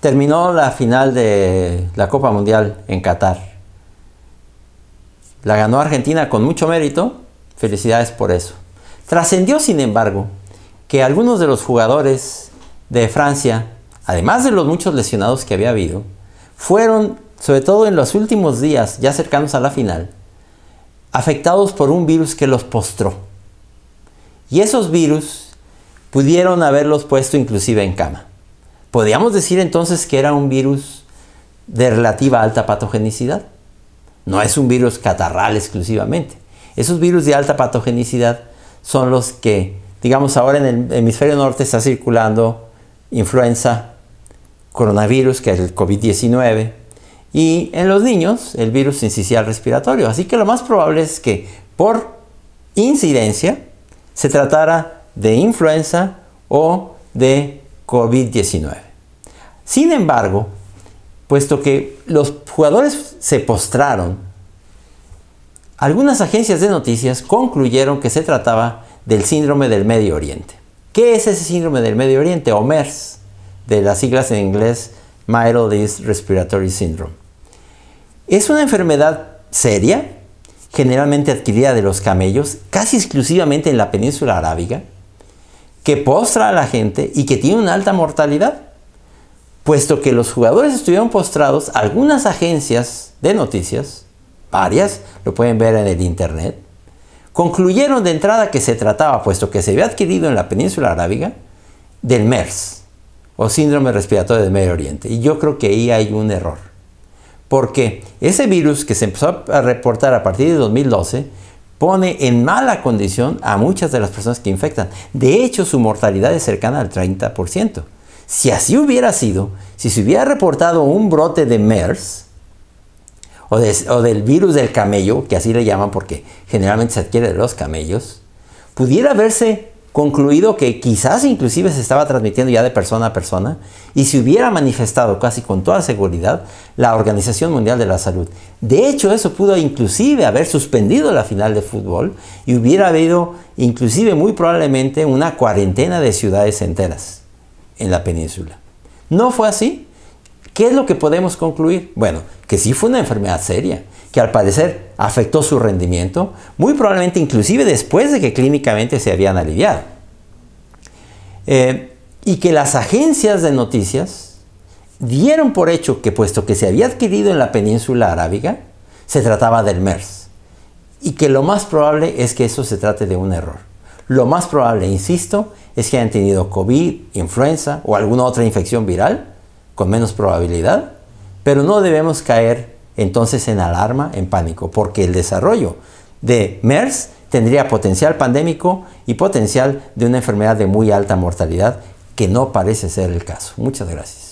Terminó la final de la Copa Mundial en Qatar. La ganó Argentina con mucho mérito. Felicidades por eso. Trascendió, sin embargo, que algunos de los jugadores de Francia, además de los muchos lesionados que había habido, fueron, sobre todo en los últimos días, ya cercanos a la final, afectados por un virus que los postró. Y esos virus pudieron haberlos puesto inclusive en cama. Podríamos decir entonces que era un virus de relativa alta patogenicidad. No es un virus catarral exclusivamente. Esos virus de alta patogenicidad son los que, digamos, ahora en el hemisferio norte está circulando influenza, coronavirus, que es el COVID-19, y en los niños el virus sincicial respiratorio. Así que lo más probable es que por incidencia se tratara de influenza o de COVID-19. Sin embargo, puesto que los jugadores se postraron, algunas agencias de noticias concluyeron que se trataba del síndrome del Medio Oriente. ¿Qué es ese síndrome del Medio Oriente? O MERS, de las siglas en inglés Middle East Respiratory Syndrome. Es una enfermedad seria, generalmente adquirida de los camellos, casi exclusivamente en la península arábiga, que postra a la gente y que tiene una alta mortalidad. Puesto que los jugadores estuvieron postrados, algunas agencias de noticias, varias, lo pueden ver en el internet, concluyeron de entrada que se trataba, puesto que se había adquirido en la península arábiga, del MERS, o síndrome respiratorio del Medio Oriente. Y yo creo que ahí hay un error. Porque ese virus que se empezó a reportar a partir de 2012 pone en mala condición a muchas de las personas que infectan. De hecho, su mortalidad es cercana al 30%. Si así hubiera sido, si se hubiera reportado un brote de MERS, o, del virus del camello, que así le llaman porque generalmente se adquiere de los camellos, pudiera verse concluido que quizás inclusive se estaba transmitiendo ya de persona a persona y se hubiera manifestado casi con toda seguridad la Organización Mundial de la Salud. De hecho, eso pudo inclusive haber suspendido la final de fútbol y hubiera habido inclusive muy probablemente una cuarentena de ciudades enteras en la península. No fue así. ¿Qué es lo que podemos concluir? Bueno, que sí fue una enfermedad seria que al parecer afectó su rendimiento, muy probablemente inclusive después de que clínicamente se habían aliviado. Eh, y que las agencias de noticias dieron por hecho que puesto que se había adquirido en la península arábiga, se trataba del MERS. Y que lo más probable es que eso se trate de un error. Lo más probable, insisto, es que hayan tenido COVID, influenza o alguna otra infección viral, con menos probabilidad, pero no debemos caer entonces en alarma, en pánico, porque el desarrollo de MERS tendría potencial pandémico y potencial de una enfermedad de muy alta mortalidad, que no parece ser el caso. Muchas gracias.